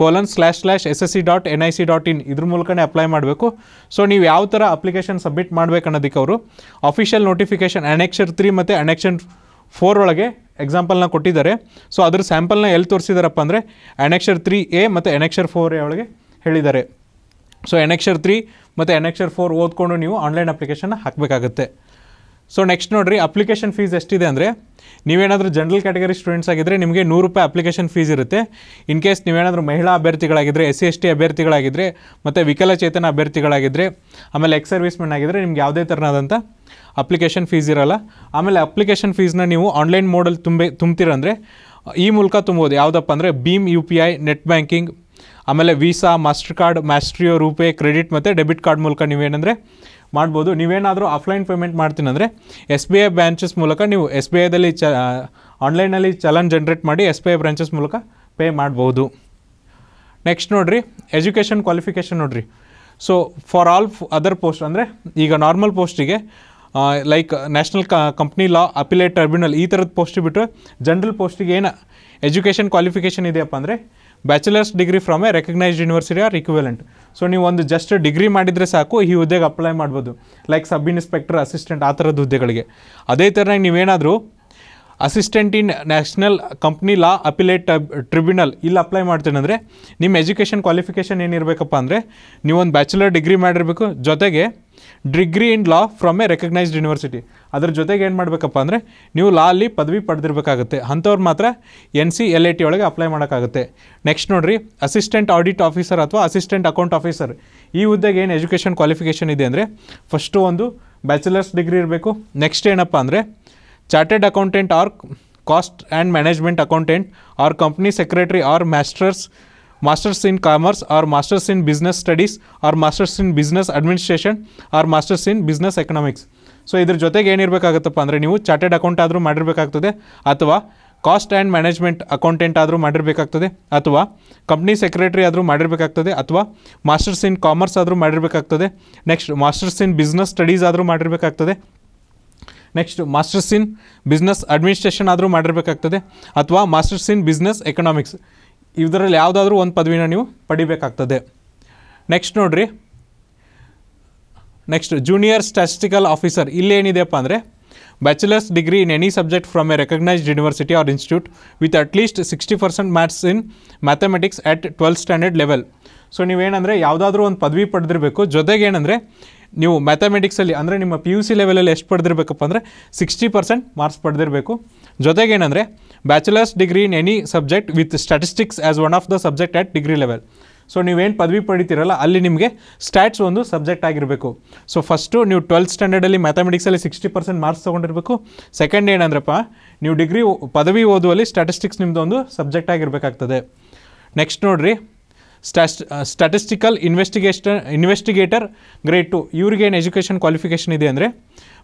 colon slash slash S S C dot N I C dot in ಇದ್ರ ಮೂಲಕನೇ apply ಮಾಡಬೇಕು ಸೊ ನೀವು ಯಾವ ಥರ ಅಪ್ಲಿಕೇಶನ್ ಸಬ್ಮಿಟ್ ಮಾಡಬೇಕು ಅನ್ನೋದಕ್ಕೆ ಅವರು ಅಫಿಷಿಯಲ್ ನೋಟಿಫಿಕೇಷನ್ ಅನೆಕ್ಷರ್ ತ್ರೀ ಮತ್ತು ಅನೆಕ್ಷನ್ ಫೋರ್ ಒಳಗೆ ಎಕ್ಸಾಂಪಲ್ನ ಕೊಟ್ಟಿದ್ದಾರೆ ಸೊ ಅದ್ರ ಸ್ಯಾಂಪಲ್ನ ಎಲ್ಲಿ ತೋರಿಸಿದಾರಪ್ಪ ಅಂದರೆ ಅನೆಕ್ಷರ್ ತ್ರೀ ಎ ಮತ್ತು ಅನೆಕ್ಷರ್ ಫೋರ್ ಎ ಒಳಗೆ ಹೇಳಿದ್ದಾರೆ ಸೊ ಎನ್ ಎಕ್ಷರ್ ತ್ರೀ ಮತ್ತು ಎನ್ ಎಕ್ಷರ್ ಫೋರ್ ಓದ್ಕೊಂಡು ನೀವು ಆನ್ಲೈನ್ ಅಪ್ಲಿಕೇಶನ್ ಹಾಕಬೇಕಾಗುತ್ತೆ ಸೊ ನೆಕ್ಸ್ಟ್ ನೋಡಿರಿ ಅಪ್ಲಿಕೇಶನ್ ಫೀಸ್ ಎಷ್ಟಿದೆ ಅಂದರೆ ನೀವೇನಾದರೂ ಜನರಲ್ ಕ್ಯಾಟಗರಿ ಸ್ಟೂಡೆಂಟ್ಸ್ ಆಗಿದ್ದರೆ ನಿಮಗೆ ನೂರು ರೂಪಾಯಿ ಅಪ್ಲಿಕೇಶನ್ ಫೀಸ್ ಇರುತ್ತೆ ಇನ್ ಕೇಸ್ ನೀವೇನಾದರೂ ಮಹಿಳಾ ಅಭ್ಯರ್ಥಿಗಳಾಗಿದ್ದರೆ ಎಸ್ ಸಿ ಎಸ್ ಟಿ ಅಭ್ಯರ್ಥಿಗಳಾಗಿದ್ದರೆ ಮತ್ತು ವಿಕಲಚೇತನ ಅಭ್ಯರ್ಥಿಗಳಾಗಿದ್ದರೆ ಆಮೇಲೆ ಎಕ್ಸ್ ಸರ್ವಿಸ್ಮೆನ್ ಆಗಿದ್ದರೆ ನಿಮ್ಗೆ ಯಾವುದೇ ಥರನಾದಂಥ ಅಪ್ಲಿಕೇಶನ್ ಫೀಸ್ ಇರಲ್ಲ ಆಮೇಲೆ ಅಪ್ಲಿಕೇಶನ್ ಫೀಸ್ನ ನೀವು ಆನ್ಲೈನ್ ಮೋಡಲ್ಲಿ ತುಂಬೆ ತುಂಬ್ತೀರಂದರೆ ಈ ಮೂಲಕ ತುಂಬೋದು ಯಾವುದಪ್ಪ ಅಂದರೆ ಭೀಮ್ U P I net banking ಆಮೇಲೆ Visa Mastercard Maestro RuPay credit ಮತ್ತು ಡೆಬಿಟ್ ಕಾರ್ಡ್ ಮೂಲಕ ನೀವೇನಂದರೆ ಮಾಡ್ಬೋದು ನೀವೇನಾದರೂ ಆಫ್ಲೈನ್ ಪೇಮೆಂಟ್ ಮಾಡ್ತೀನಂದರೆ ಎಸ್ ಬಿ ಐ ಬ್ರ್ಯಾಂಚಸ್ ಮೂಲಕ ನೀವು ಎಸ್ ಬಿ ಐದಲ್ಲಿ ಚ ಆನ್ಲೈನಲ್ಲಿ ಚಲನ್ ಜನ್ರೇಟ್ ಮಾಡಿ ಎಸ್ ಬಿ ಐ ಬ್ರ್ಯಾಂಚಸ್ ಮೂಲಕ ಪೇ ಮಾಡ್ಬೋದು ನೆಕ್ಸ್ಟ್ ನೋಡಿರಿ ಎಜುಕೇಷನ್ ಕ್ವಾಲಿಫಿಕೇಷನ್ ನೋಡಿರಿ so for all other post ಅಂದರೆ ಈಗ ನಾರ್ಮಲ್ ಪೋಸ್ಟಿಗೆ like national company law appellate tribunal ಈ ಥರದ ಪೋಸ್ಟ್ ಬಿಟ್ಟು ಜನರಲ್ ಪೋಸ್ಟಿಗೆ ಏನು ಎಜುಕೇಷನ್ ಕ್ವಾಲಿಫಿಕೇಷನ್ ಇದೆಯಪ್ಪ ಅಂದರೆ bachelors degree from a recognised university or equivalent so ನೀವು ಒಂದು ಜಸ್ಟ್ ಡಿಗ್ರಿ ಮಾಡಿದರೆ ಸಾಕು ಈ ಹುದ್ದೆಗೆ ಅಪ್ಲೈ ಮಾಡ್ಬೋದು ಲೈಕ್ ಸಬ್ ಇನ್ಸ್ಪೆಕ್ಟರ್ ಅಸಿಸ್ಟೆಂಟ್ ಆ ಥರದ ಹುದ್ದೆಗಳಿಗೆ ಅದೇ ಥರನಾಗಿ ನೀವೇನಾದರೂ assistant in national company law appellate tribunal ಇಲ್ಲಿ ಅಪ್ಲೈ ಮಾಡ್ತೀನಂದರೆ ನಿಮ್ಮ ಎಜುಕೇಷನ್ ಕ್ವಾಲಿಫಿಕೇಷನ್ ಏನಿರಬೇಕಪ್ಪ ಅಂದರೆ ನೀವೊಂದು ಬ್ಯಾಚುಲರ್ ಡಿಗ್ರಿ ಮಾಡಿರಬೇಕು ಜೊತೆಗೆ degree in law from a recognised university ಅದ್ರ ಜೊತೆಗೆ ಏನು ಮಾಡಬೇಕಪ್ಪ ಅಂದರೆ ನೀವು ಲಾ ಅಲ್ಲಿ ಪದವಿ ಪಡೆದಿರಬೇಕಾಗುತ್ತೆ ಅಂಥವ್ರು ಮಾತ್ರ ಎನ್ ಸಿ ಎಲ್ ಐ ಟಿ ಒಳಗೆ ಅಪ್ಲೈ ಮಾಡೋಕ್ಕಾಗುತ್ತೆ ನೆಕ್ಸ್ಟ್ ನೋಡಿರಿ ಅಸಿಸ್ಟೆಂಟ್ ಆಡಿಟ್ ಆಫೀಸರ್ ಅಥವಾ ಅಸಿಸ್ಟೆಂಟ್ ಅಕೌಂಟ್ ಆಫೀಸರ್ ಈ ಹುದ್ದೆಗೆ ಏನು ಎಜುಕೇಷನ್ ಕ್ವಾಲಿಫಿಕೇಷನ್ ಇದೆ ಅಂದರೆ ಫಸ್ಟು ಒಂದು ಬ್ಯಾಚುಲರ್ಸ್ ಡಿಗ್ರಿ ಇರಬೇಕು ನೆಕ್ಸ್ಟ್ ಏನಪ್ಪ ಅಂದರೆ chartered accountant or cost and management accountant or company secretary or masters masters in commerce और मास्टर्स इन बिजनेस स्टडीज़ और masters in business administration or masters in business economics so ಇದ್ರ ಜೊತೆಗೆ ಏನಿರಬೇಕಾಗುತ್ತಪ್ಪ ಅಂದರೆ ನೀವು chartered account ಆದರೂ ಮಾಡಿರಬೇಕಾಗ್ತದೆ ಅಥವಾ cost and management accountant ಆದರೂ ಮಾಡಿರಬೇಕಾಗ್ತದೆ ಅಥವಾ ಕಂಪ್ನಿ ಸೆಕ್ರೆಟರಿ ಆದರೂ ಮಾಡಿರಬೇಕಾಗ್ತದೆ ಅಥವಾ ಮಾಸ್ಟರ್ಸ್ ಇನ್ ಕಾಮರ್ಸ್ ಆದರೂ ಮಾಡಿರಬೇಕಾಗ್ತದೆ next masters in business studies ಆದರೂ ಮಾಡಿರಬೇಕಾಗ್ತದೆ next masters in business administration ಆದರೂ ಮಾಡಿರಬೇಕಾಗ್ತದೆ ಅಥವಾ ಮಾಸ್ಟರ್ಸ್ ಇನ್ ಬಿಸ್ನೆಸ್ ಎಕನಾಮಿಕ್ಸ್ ಇದರಲ್ಲಿ ಯಾವುದಾದ್ರೂ ಒಂದು ಪದವಿನ ನೀವು ಪಡಿಬೇಕಾಗ್ತದೆ ನೆಕ್ಸ್ಟ್ ನೋಡಿರಿ ನೆಕ್ಸ್ಟ್ ಜೂನಿಯರ್ ಸ್ಟ್ಯಾಟಿಸ್ಟಿಕಲ್ ಆಫೀಸರ್ ಇಲ್ಲೇನಿದೆಯಪ್ಪ ಅಂದರೆ bachelors degree in any subject from a recognised university or institute with at least sixty percent maths in mathematics at twelfth standard level so ನೀವೇನಂದರೆ ಯಾವುದಾದ್ರೂ ಒಂದು ಪದವಿ ಪಡೆದಿರಬೇಕು ಜೊತೆಗೆ ಏನಂದರೆ ನೀವು ಮ್ಯಾಥಮೆಟಿಕ್ಸಲ್ಲಿ ಅಂದರೆ ನಿಮ್ಮ ಪಿ ಯು ಸಿ ಲೆವೆಲಲ್ಲಿ ಎಷ್ಟು ಪಡೆದಿರಬೇಕಪ್ಪ ಅಂದರೆ ಸಿಕ್ಸ್ಟಿ ಪರ್ಸೆಂಟ್ ಮಾರ್ಕ್ಸ್ ಪಡೆದಿರಬೇಕು ಜೊತೆಗೇನಂದರೆ bachelors degree in any subject with statistics as one of the subject at degree level so ನೀವೇನು ಪದವಿ ಪಡಿತೀರಲ್ಲ ಅಲ್ಲಿ ನಿಮಗೆ ಸ್ಟ್ಯಾಟ್ಸ್ ಒಂದು ಸಬ್ಜೆಕ್ಟ್ ಆಗಿರಬೇಕು ಸೊ ಫಸ್ಟು ನೀವು ಟ್ವೆಲ್ತ್ ಸ್ಟ್ಯಾಂಡರ್ಡಲ್ಲಿ ಮ್ಯಾಥಮೆಟಿಕ್ಸಲ್ಲಿ ಸಿಕ್ಸ್ಟಿ ಪರ್ಸೆಂಟ್ ಮಾರ್ಕ್ಸ್ ತೊಗೊಂಡಿರಬೇಕು ಸೆಕೆಂಡ್ ಏನಂದ್ರಪ್ಪ ನೀವು ಡಿಗ್ರಿ ಪದವಿ ಓದುವಲ್ಲಿ ಸ್ಟ್ಯಾಟಿಸ್ಟಿಕ್ಸ್ ನಿಮ್ಮದು ಒಂದು ಸಬ್ಜೆಕ್ಟ್ ಆಗಿರಬೇಕಾಗ್ತದೆ ನೆಕ್ಸ್ಟ್ ನೋಡಿರಿ ಸ್ಟ್ಯಾಸ್ statistical investigation investigator grade two ಇವ್ರಿಗೇನು ಎಜುಕೇಷನ್ ಕ್ವಾಲಿಫಿಕೇಷನ್ ಇದೆ ಅಂದರೆ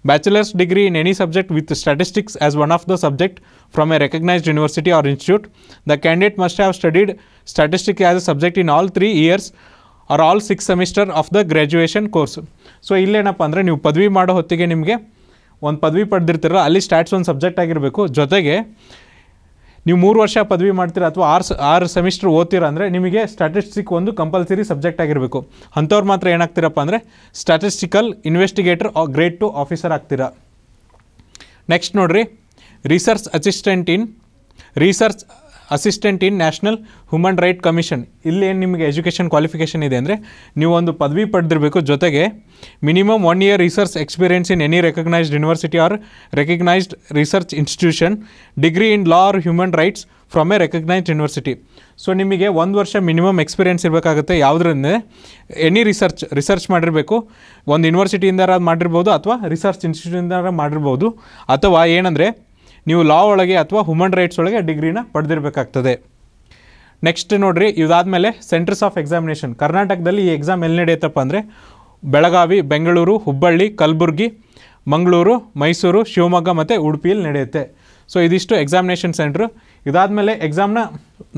bachelor's degree in any subject with statistics as one of the subject from a recognized university or institute. The candidate must have studied statistics as a subject in all three years or all six semester of the graduation course so ಇಲ್ಲೇನಪ್ಪ ಅಂದರೆ ನೀವು ಪದವಿ ಮಾಡೋ ಹೊತ್ತಿಗೆ ನಿಮಗೆ ಒಂದು ಪದವಿ ಪಡೆದಿರ್ತೀರ ಅಲ್ಲಿ ಸ್ಟ್ಯಾಟ್ಸ್ ಒಂದು ಸಬ್ಜೆಕ್ಟ್ ಆಗಿರಬೇಕು ಜೊತೆಗೆ ನೀವು ಮೂರು ವರ್ಷ ಪದವಿ ಮಾಡ್ತೀರಾ ಅಥವಾ ಆರು ಆರು ಸೆಮಿಸ್ಟರ್ ಓದ್ತೀರಾ ಅಂದರೆ ನಿಮಗೆ ಸ್ಟ್ಯಾಟಿಸ್ಟಿಕ್ ಒಂದು ಕಂಪಲ್ಸರಿ ಸಬ್ಜೆಕ್ಟ್ ಆಗಿರಬೇಕು ಅಂಥವ್ರು ಮಾತ್ರ ಏನಾಗ್ತೀರಪ್ಪ ಅಂದರೆ statistical investigator grade two officer ಆಗ್ತೀರಾ ನೆಕ್ಸ್ಟ್ ನೋಡಿರಿ research assistant in research assistant in national human right commission ಇಲ್ಲಿ ಏನು ನಿಮಗೆ ಎಜುಕೇಷನ್ ಕ್ವಾಲಿಫಿಕೇಷನ್ ಇದೆ ಅಂದರೆ ನೀವು ಒಂದು ಪದವಿ ಪಡೆದಿರಬೇಕು ಜೊತೆಗೆ minimum one year research experience in any recognised university or recognised research institution degree in law or human rights from a recognised university so ನಿಮಗೆ ಒಂದು ವರ್ಷ ಮಿನಿಮಮ್ ಎಕ್ಸ್ಪೀರಿಯೆನ್ಸ್ ಇರಬೇಕಾಗುತ್ತೆ ಯಾವುದರಿಂದ ಎನಿ ರಿಸರ್ಚ್ ರಿಸರ್ಚ್ ಮಾಡಿರಬೇಕು ಒಂದು ಯೂನಿವರ್ಸಿಟಿಯಿಂದ ಮಾಡಿರ್ಬೋದು ಅಥವಾ ರಿಸರ್ಚ್ ಇನ್ಸ್ಟಿಟ್ಯೂಟಿಂದ ಮಾಡಿರ್ಬೋದು ಅಥವಾ ಏನಂದರೆ ನೀವು ಲಾ ಒಳಗೆ ಅಥವಾ ಹ್ಯೂಮನ್ ರೈಟ್ಸ್ ಒಳಗೆ ಡಿಗ್ರಿನ ಪಡೆದಿರಬೇಕಾಗ್ತದೆ ನೆಕ್ಸ್ಟ್ ನೋಡಿರಿ ಇದಾದಮೇಲೆ ಸೆಂಟರ್ಸ್ ಆಫ್ ಎಕ್ಸಾಮಿನೇಷನ್ ಕರ್ನಾಟಕದಲ್ಲಿ ಈ ಎಕ್ಸಾಮ್ ಎಲ್ಲಿ ನಡೆಯುತ್ತಪ್ಪ ಅಂದರೆ ಬೆಳಗಾವಿ ಬೆಂಗಳೂರು ಹುಬ್ಬಳ್ಳಿ ಕಲಬುರ್ಗಿ ಮಂಗಳೂರು ಮೈಸೂರು ಶಿವಮೊಗ್ಗ ಮತ್ತು ಉಡುಪಿಯಲ್ಲಿ ನಡೆಯುತ್ತೆ ಸೊ ಇದಿಷ್ಟು ಎಕ್ಸಾಮಿನೇಷನ್ ಸೆಂಟ್ರು ಇದಾದಮೇಲೆ ಎಕ್ಸಾಮ್ನ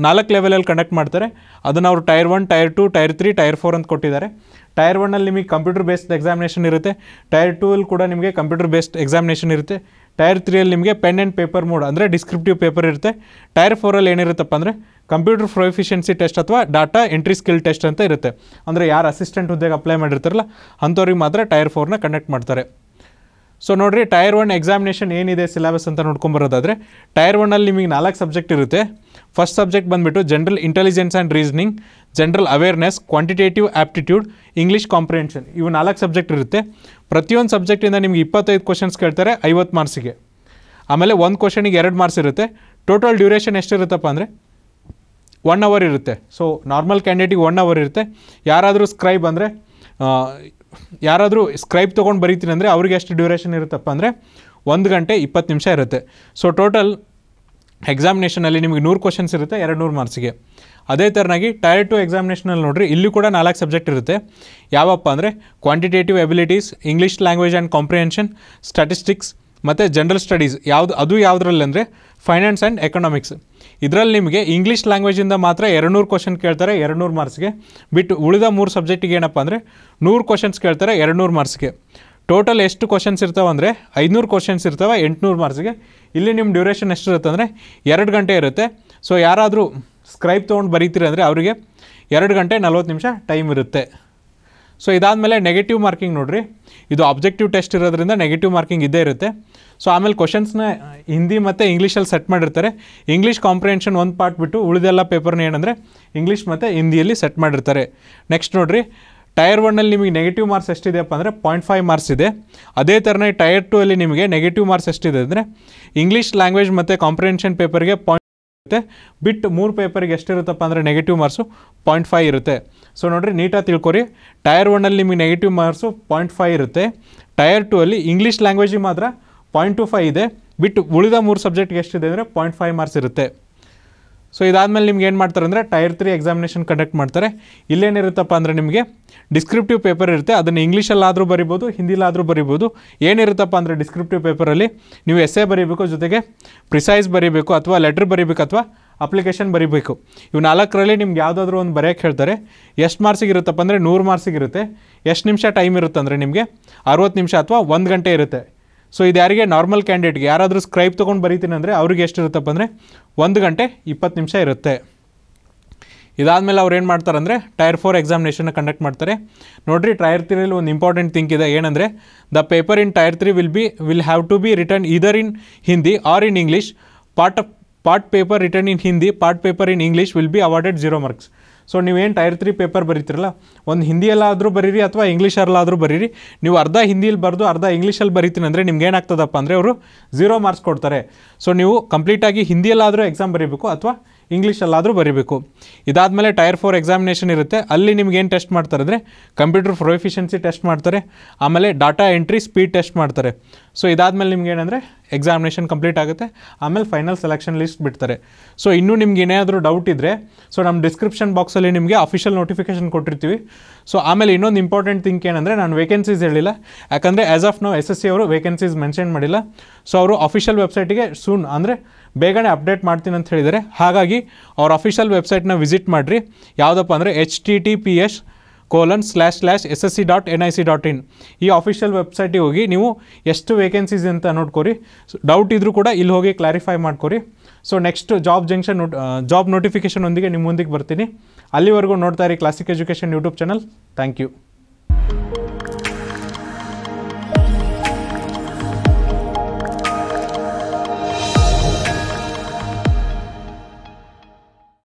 ನಾಲ್ಕು ಲೆವೆಲಲ್ಲಿ ಕಂಡಕ್ಟ್ ಮಾಡ್ತಾರೆ ಅದನ್ನು ಅವರು tier one tier two tier three tier four ಅಂತ ಕೊಟ್ಟಿದ್ದಾರೆ ಟೈರ್ ಒನ್ನಲ್ಲಿ ನಿಮಗೆ ಕಂಪ್ಯೂಟರ್ ಬೇಸ್ಡ್ ಎಕ್ಸಾಮಿನೇಷನ್ ಇರುತ್ತೆ ಟೈರ್ ಟೂಲ್ಲಿ ಕೂಡ ನಿಮಗೆ ಕಂಪ್ಯೂಟರ್ ಬೇಸ್ಡ್ ಎಕ್ಸಾಮಿನೇಷನ್ ಇರುತ್ತೆ ಟೈರ್ ತ್ರೀಯಲ್ಲಿ ನಿಮಗೆ ಪೆನ್ ಆ್ಯಂಡ್ ಪೇಪರ್ ಮೋಡ್ ಅಂದರೆ ಡಿಸ್ಕ್ರಿಪ್ಟಿವ್ ಪೇಪರ್ ಇರುತ್ತೆ ಟೈರ್ ಫೋರಲ್ಲಿ ಏನಿರುತ್ತಪ್ಪ ಅಂದರೆ ಕಂಪ್ಯೂಟರ್ ಪ್ರೊಫಿಷಿಯನ್ಸಿ ಟೆಸ್ಟ್ ಅಥವಾ ಡಾಟಾ ಎಂಟ್ರಿ ಸ್ಕಿಲ್ ಟೆಸ್ಟ್ ಅಂತ ಇರುತ್ತೆ ಅಂದರೆ ಯಾರು ಅಸಿಸ್ಟೆಂಟ್ ಹುದ್ದೆಗೆ ಅಪ್ಲೈ ಮಾಡಿರ್ತಾರಲ್ಲ ಅಂಥವ್ರಿಗೆ ಮಾತ್ರ ಟೈರ್ ಫೋರ್ನ ಕಂಡಕ್ಟ್ ಮಾಡ್ತಾರೆ ಸೊ ನೋಡಿರಿ ಟೈರ್ ಒನ್ ಎಕ್ಸಾಮಿನೇಷನ್ ಏನಿದೆ ಸಿಲೆಬಸ್ ಅಂತ ನೋಡ್ಕೊಂಬರೋದಾದರೆ ಟೈರ್ ಒನ್ನಲ್ಲಿ ನಿಮಗೆ ನಾಲ್ಕು ಸಬ್ಜೆಕ್ಟ್ ಇರುತ್ತೆ ಫಸ್ಟ್ ಸಬ್ಜೆಕ್ಟ್ ಬಂದುಬಿಟ್ಟು general intelligence and reasoning general awareness quantitative aptitude English comprehension ಇವು ನಾಲ್ಕು ಸಬ್ಜೆಕ್ಟ್ ಇರುತ್ತೆ ಪ್ರತಿಯೊಂದು ಸಬ್ಜೆಕ್ಟಿಂದ ನಿಮಗೆ ಇಪ್ಪತ್ತೈದು ಕ್ವಶನ್ಸ್ ಕೇಳ್ತಾರೆ ಐವತ್ತು ಮಾರ್ಕ್ಸಿಗೆ ಆಮೇಲೆ ಒಂದು ಕ್ವಶನಿಗೆ ಎರಡು ಮಾರ್ಕ್ಸ್ ಇರುತ್ತೆ ಟೋಟಲ್ ಡ್ಯೂರೇಷನ್ ಎಷ್ಟಿರುತ್ತಪ್ಪ ಅಂದರೆ ಒನ್ ಅವರ್ ಇರುತ್ತೆ ಸೊ ನಾರ್ಮಲ್ ಕ್ಯಾಂಡಿಡೇಟಿಗೆ ಒನ್ ಅವರ್ ಇರುತ್ತೆ ಯಾರಾದರೂ ಸ್ಕ್ರೈಬ್ ಅಂದರೆ ಯಾರಾದರೂ ಸ್ಕ್ರೈಬ್ ತೊಗೊಂಡು ಬರೀತೀನಿ ಅಂದರೆ ಅವ್ರಿಗೆ ಎಷ್ಟು ಡ್ಯೂರೇಷನ್ ಇರುತ್ತಪ್ಪ ಅಂದರೆ ಒಂದು ಗಂಟೆ ಇಪ್ಪತ್ತು ನಿಮಿಷ ಇರುತ್ತೆ ಸೊ ಟೋಟಲ್ ಎಕ್ಸಾಮಿನೇಷನಲ್ಲಿ ನಿಮಗೆ ನೂರು ಕ್ವಶನ್ಸ್ ಇರುತ್ತೆ ಎರಡು ನೂರು ಮಾರ್ಕ್ಸಿಗೆ ಅದೇ ಥರನಾಗಿ ಟೈರ್ ಟು ಎಕ್ಸಾಮಿನೇಷನಲ್ಲಿ ನೋಡಿರಿ ಇಲ್ಲಿ ಕೂಡ ನಾಲ್ಕು ಸಬ್ಜೆಕ್ಟ್ ಇರುತ್ತೆ ಯಾವಪ್ಪ ಅಂದರೆ quantitative abilities English language and comprehension statistics ಮತ್ತು ಜನರಲ್ ಸ್ಟಡೀಸ್ ಯಾವುದು ಅದು ಯಾವುದ್ರಲ್ಲಿ ಅಂದರೆ ಫೈನಾನ್ಸ್ ಆ್ಯಂಡ್ ಎಕನಾಮಿಕ್ಸ್ ಇದರಲ್ಲಿ ನಿಮಗೆ ಇಂಗ್ಲೀಷ್ ಲ್ಯಾಂಗ್ವೇಜಿಂದ ಮಾತ್ರ ನೂರು ಕ್ವಶನ್ ಕೇಳ್ತಾರೆ ನೂರು ಮಾರ್ಕ್ಸ್ಗೆ ಬಿಟ್ಟು ಉಳಿದ ಮೂರು ಸಬ್ಜೆಕ್ಟಿಗೆ ಏನಪ್ಪ ಅಂದರೆ ನೂರು ಕ್ವಶನ್ಸ್ ಕೇಳ್ತಾರೆ ನೂರು ಮಾರ್ಕ್ಸ್ಗೆ ಟೋಟಲ್ ಎಷ್ಟು ಕ್ವಶನ್ಸ್ ಇರ್ತಾವೆ ಅಂದರೆ ಐದುನೂರು ಕ್ವಶನ್ಸ್ ಇರ್ತವೆ ಎಂಟುನೂರು ಮಾರ್ಕ್ಸ್ಗೆ ಇಲ್ಲಿ ನಿಮ್ಮ ಡ್ಯೂರೇಷನ್ ಇರುತ್ತೆ ಅಂದರೆ ಎರಡು ಗಂಟೆ ಇರುತ್ತೆ ಸೊ ಯಾರಾದರೂ ಸ್ಕ್ರೈಬ್ ತೊಗೊಂಡು ಬರೀತೀರಿ ಅಂದರೆ ಅವರಿಗೆ ಎರಡು ಗಂಟೆ ನಲ್ವತ್ತು ನಿಮಿಷ ಟೈಮ್ ಇರುತ್ತೆ ಸೊ ಇದಾದಮೇಲೆ ನೆಗೆಟಿವ್ ಮಾರ್ಕಿಂಗ್ ನೋಡಿರಿ ಇದು ಆಬ್ಜೆಕ್ಟಿವ್ ಟೆಸ್ಟ್ ಇರೋದ್ರಿಂದ ನೆಗೆಟಿವ್ ಮಾರ್ಕಿಂಗ್ ಇದ್ದೇ ಇರುತ್ತೆ ಸೊ ಆಮೇಲೆ ಕ್ವಶನ್ಸ್ನ ಹಿಂದಿ ಮತ್ತು ಇಂಗ್ಲೀಷಲ್ಲಿ ಸೆಟ್ ಮಾಡಿರ್ತಾರೆ ಇಂಗ್ಲೀಷ್ ಕಾಂಪ್ರಿಹೆನ್ಷನ್ ಒಂದು ಪಾರ್ಟ್ ಬಿಟ್ಟು ಉಳಿದೆಲ್ಲ ಪೇಪರ್ನ ಏನಂದರೆ ಇಂಗ್ಲೀಷ್ ಮತ್ತು ಹಿಂದಿಯಲ್ಲಿ ಸೆಟ್ ಮಾಡಿರ್ತಾರೆ ನೆಕ್ಸ್ಟ್ ನೋಡಿರಿ ಟೈರ್ ಒನ್ನಲ್ಲಿ ನಿಮಗೆ ನೆಗೆಟಿವ್ ಮಾರ್ಕ್ಸ್ ಎಷ್ಟಿದೆಯಪ್ಪ ಅಂದರೆ ಪಾಯಿಂಟ್ ಫೈವ್ ಮಾರ್ಕ್ಸ್ ಇದೆ ಅದೇ ಥರನೇ ಟೈರ್ ಟೂ ಅಲ್ಲಿ ನಿಮಗೆ ನೆಗೆಟಿವ್ ಮಾರ್ಕ್ಸ್ ಎಷ್ಟಿದೆ ಅಂದರೆ ಇಂಗ್ಲೀಷ್ ಲ್ಯಾಂಗ್ವೇಜ್ ಮತ್ತು ಕಾಂಪ್ರಿಹೆನ್ಷನ್ ಪೇಪರ್ಗೆ ಪಾಯಿಂಟ್ ಇರುತ್ತೆ ಬಿಟ್ಟು ಮೂರು ಪೇಪರ್ಗೆ ಎಷ್ಟಿರುತ್ತಪ್ಪ ಅಂದರೆ ನೆಗೆಟಿವ್ ಮಾರ್ಕ್ಸು ಪಾಯಿಂಟ್ ಫೈವ್ ಇರುತ್ತೆ ಸೊ ನೋಡಿರಿ ನೀಟಾಗಿ ತಿಳ್ಕೊರಿ ಟಯರ್ ಒನ್ನಲ್ಲಿ ನಿಮಗೆ ನೆಗೆಟಿವ್ ಮಾರ್ಕ್ಸು ಪಾಯಿಂಟ್ ಫೈವ್ ಇರುತ್ತೆ ಟೈರ್ ಟೂ ಅಲ್ಲಿ ಇಂಗ್ಲೀಷ್ ಲ್ಯಾಂಗ್ವೇಜಿಗೆ ಮಾತ್ರ ಪಾಯಿಂಟ್ ಟು ಫೈವ್ ಇದೆ ಬಿಟ್ಟು ಉಳಿದ ಮೂರು ಸಬ್ಜೆಕ್ಟ್ಗೆ ಎಷ್ಟಿದೆ ಅಂದರೆ ಪಾಯಿಂಟ್ ಫೈವ್ ಮಾರ್ಕ್ಸ್ ಇರುತ್ತೆ ಸೊ ಇದಾದಮೇಲೆ ನಿಮ್ಗೆ ಏನು ಮಾಡ್ತಾರೆ ಅಂದರೆ ಟೈರ್ ತ್ರೀ ಎಕ್ಸಾಮಿನೇಷನ್ ಕಂಡಕ್ಟ್ ಮಾಡ್ತಾರೆ ಇಲ್ಲೇನಿರುತ್ತಪ್ಪ ಅಂದರೆ ನಿಮಗೆ ಡಿಸ್ಕ್ರಿಪ್ಟಿವ್ ಪೇಪರ್ ಇರುತ್ತೆ ಅದನ್ನು ಇಂಗ್ಲೀಷಲ್ಲಾದರೂ ಬರಿಬೋದು ಹಿಂದಿಲಾದರೂ ಬರಿಬೋದು ಏನಿರುತ್ತಪ್ಪ ಅಂದರೆ ಡಿಸ್ಕ್ರಿಪ್ಟಿವ್ ಪೇಪರಲ್ಲಿ ನೀವು ಎಸ್ಸೆ ಬರೀಬೇಕು ಜೊತೆಗೆ ಪ್ರಿಸೈಸ್ ಬರೀಬೇಕು ಅಥವಾ ಲೆಟ್ರ್ ಬರೀಬೇಕು ಅಥವಾ ಅಪ್ಲಿಕೇಶನ್ ಬರೀಬೇಕು ಇವು ನಾಲ್ಕರಲ್ಲಿ ನಿಮ್ಗೆ ಯಾವುದಾದ್ರೂ ಒಂದು ಬರೆಯೋಕ್ಕೆ ಹೇಳ್ತಾರೆ ಎಷ್ಟು ಮಾರ್ಕ್ಸಿಗೆ ಇರುತ್ತಪ್ಪ ಅಂದರೆ ನೂರು ಮಾರ್ಕ್ಸಿಗೆ ಇರುತ್ತೆ ಎಷ್ಟು ನಿಮಿಷ ಟೈಮ್ ಇರುತ್ತೆ ಅಂದರೆ ನಿಮಗೆ ಅರುವತ್ತು ನಿಮಿಷ ಅಥವಾ ಒಂದು ಗಂಟೆ ಇರುತ್ತೆ ಸೊ ಇದು ಯಾರಿಗೆ ನಾರ್ಮಲ್ ಕ್ಯಾಂಡಿಡೇಟ್ಗೆ ಯಾರಾದರೂ ಸ್ಕ್ರೈಬ್ ತೊಗೊಂಡು ಬರೀತೀನಿ ಅಂದರೆ ಅವ್ರಿಗೆ ಎಷ್ಟಿರುತ್ತಪ್ಪ ಅಂದರೆ ಒಂದು ಗಂಟೆ ಇಪ್ಪತ್ತು ನಿಮಿಷ ಇರುತ್ತೆ ಇದಾದಮೇಲೆ ಅವ್ರು ಏನು ಮಾಡ್ತಾರೆ ಅಂದರೆ ಟೈರ್ ಫೋರ್ ಎಕ್ಸಾಮಿನೇಷನ್ನ ಕಂಡಕ್ಟ್ ಮಾಡ್ತಾರೆ ನೋಡಿರಿ ಟೈರ್ ತ್ರೀಲಿ ಒಂದು ಇಂಪಾರ್ಟೆಂಟ್ ಥಿಂಕ್ ಇದೆ ಏನಂದರೆ the paper in tier three will be will have to be written either in Hindi or in English part part paper written in Hindi part paper in English will be awarded zero marks so ನೀವೇನು tier three paper ಬರೀತಿರಲ್ಲ ಒಂದು ಹಿಂದಿಯಲ್ಲಾದರೂ ಬರೀರಿ ಅಥವಾ ಇಂಗ್ಲೀಷಲ್ಲಾದರೂ ಬರೀರಿ ನೀವು ಅರ್ಧ ಹಿಂದಿಯಲ್ಲಿ ಬರೆದು ಅರ್ಧ ಇಂಗ್ಲೀಷಲ್ಲಿ ಬರೀತೀನಿ ಅಂದರೆ ನಿಮ್ಗೆ ಏನಾಗ್ತದಪ್ಪ ಅಂದರೆ ಅವರು ಝೀರೋ ಮಾರ್ಕ್ಸ್ ಕೊಡ್ತಾರೆ ಸೊ ನೀವು ಕಂಪ್ಲೀಟಾಗಿ ಹಿಂದಿಯಲ್ಲಾದರೂ ಎಕ್ಸಾಮ್ ಬರೀಬೇಕು ಅಥವಾ ಇಂಗ್ಲೀಷಲ್ಲಾದರೂ ಬರೀಬೇಕು ಇದಾದಮೇಲೆ ಟೈರ್ ಫೋರ್ ಎಕ್ಸಾಮಿನೇಷನ್ ಇರುತ್ತೆ ಅಲ್ಲಿ ನಿಮ್ಗೇನು ಏನು ಟೆಸ್ಟ್ ಮಾಡ್ತಾರೆ ಅಂದರೆ ಕಂಪ್ಯೂಟರ್ ಪ್ರೊಫಿಷಿಯನ್ಸಿ ಟೆಸ್ಟ್ ಮಾಡ್ತಾರೆ ಆಮೇಲೆ ಡಾಟಾ ಎಂಟ್ರಿ ಸ್ಪೀಡ್ ಟೆಸ್ಟ್ ಮಾಡ್ತಾರೆ ಸೊ ಇದಾದಮೇಲೆ ನಿಮ್ಗೆ ಏನಂದರೆ ಎಕ್ಸಾಮಿನೇಷನ್ ಕಂಪ್ಲೀಟ್ ಆಗುತ್ತೆ ಆಮೇಲೆ ಫೈನಲ್ ಸೆಲೆಕ್ಷನ್ ಲಿಸ್ಟ್ ಬಿಡ್ತಾರೆ ಸೊ ಇನ್ನೂ ನಿಮ್ಗೆ ಏನಾದರೂ ಡೌಟ್ ಇದ್ದರೆ ಸೊ ನಮ್ಮ ಡಿಸ್ಕ್ರಿಪ್ಷನ್ ಬಾಕ್ಸಲ್ಲಿ ನಿಮಗೆ ಅಫಿಷಿಯಲ್ ನೋಟಿಫಿಕೇಷನ್ ಕೊಟ್ಟಿರ್ತೀವಿ ಸೊ ಆಮೇಲೆ ಇನ್ನೊಂದು ಇಂಪಾರ್ಟೆಂಟ್ ಥಿಂಕ್ ಏನಂದರೆ ನಾನು ವೇಕೆನ್ಸೀಸ್ ಹೇಳಿಲ್ಲ ಯಾಕಂದರೆ ಆ್ಯಸ್ ಆಫ್ ನಾವು ಎಸ್ ಎಸ್ ಸಿ ಅವರು ವೇಕೆನ್ಸೀಸ್ ಮೆನ್ಷನ್ ಮಾಡಿಲ್ಲ ಸೊ ಅವರು ಅಫಿಷಿಯಲ್ ವೆಬ್ಸೈಟಿಗೆ ಸೂನ್ ಅಂದರೆ ಬೇಗನೆ ಅಪ್ಡೇಟ್ ಮಾಡ್ತೀನಿ ಅಂತ ಹೇಳಿದರೆ ಹಾಗಾಗಿ ಅವ್ರ ಅಫಿಷಿಯಲ್ ವೆಬ್ಸೈಟ್ನ ವಿಸಿಟ್ ಮಾಡಿರಿ ಯಾವುದಪ್ಪ ಅಂದರೆ H T T P S colon slash slash S S C dot N I C dot in ಈ ಅಫಿಷಿಯಲ್ ವೆಬ್ಸೈಟಿಗೆ ಹೋಗಿ ನೀವು ಎಷ್ಟು ವೇಕೆನ್ಸೀಸ್ ಅಂತ ನೋಡ್ಕೊರಿ ಡೌಟ್ ಇದ್ದರೂ ಕೂಡ ಇಲ್ಲಿ ಹೋಗಿ ಕ್ಲಾರಿಫೈ ಮಾಡ್ಕೊರಿ so next job junction job notification ಒಂದಿಗೆ ನಿಮ್ಮ ಮುಂದಿಗೆ ಬರ್ತೀನಿ ಅಲ್ಲಿವರೆಗೂ ನೋಡ್ತಾ ಇರಿ classic education YouTube channel thank you